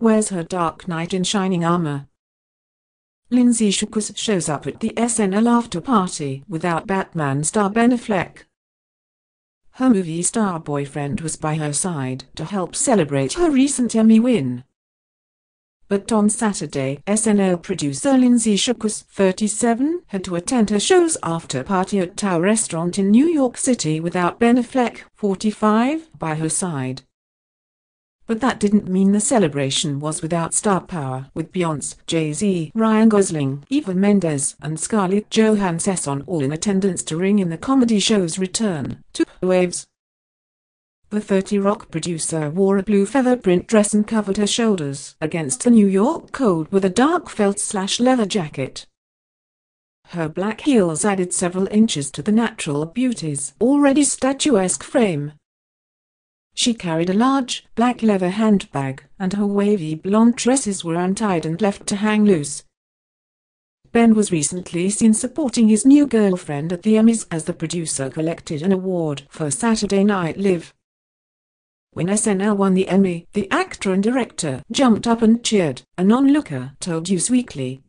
Where's her dark knight in shining armor? Lindsay Shukas shows up at the SNL after party without Batman star Ben Affleck. Her movie star boyfriend was by her side to help celebrate her recent Emmy win. But on Saturday, SNL producer Lindsay Shukas, 37, had to attend her show's after party at Tower Restaurant in New York City without Ben Affleck, 45, by her side. But that didn't mean the celebration was without star power, with Beyonce, Jay-Z, Ryan Gosling, Eva Mendes and Scarlett Johansson all in attendance to ring in the comedy show's return to waves. The 30 Rock producer wore a blue feather print dress and covered her shoulders against the New York cold with a dark felt-slash-leather jacket. Her black heels added several inches to the natural beauty's already statuesque frame, she carried a large, black leather handbag, and her wavy blonde tresses were untied and left to hang loose. Ben was recently seen supporting his new girlfriend at the Emmys as the producer collected an award for Saturday Night Live. When SNL won the Emmy, the actor and director jumped up and cheered, an onlooker told Us Weekly.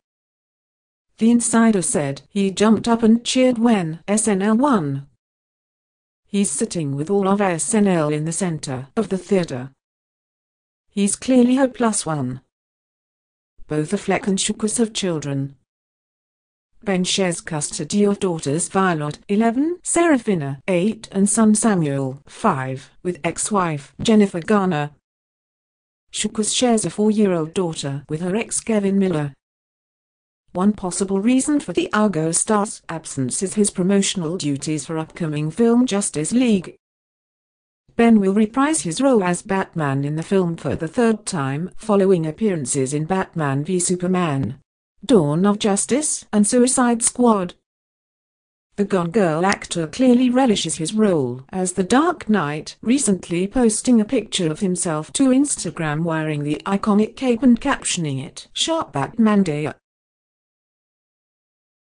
The insider said he jumped up and cheered when SNL won He's sitting with all of SNL in the center of the theater. He's clearly her plus one. Both Affleck and Shukas have children. Ben shares custody of daughters Violet, 11, Serafina, 8, and son Samuel, 5, with ex-wife Jennifer Garner. Shukas shares a four-year-old daughter with her ex Kevin Miller, one possible reason for the Argo star's absence is his promotional duties for upcoming film Justice League. Ben will reprise his role as Batman in the film for the third time following appearances in Batman v Superman, Dawn of Justice and Suicide Squad. The Gone Girl actor clearly relishes his role as the Dark Knight, recently posting a picture of himself to Instagram wearing the iconic cape and captioning it, Sharp Batman Day.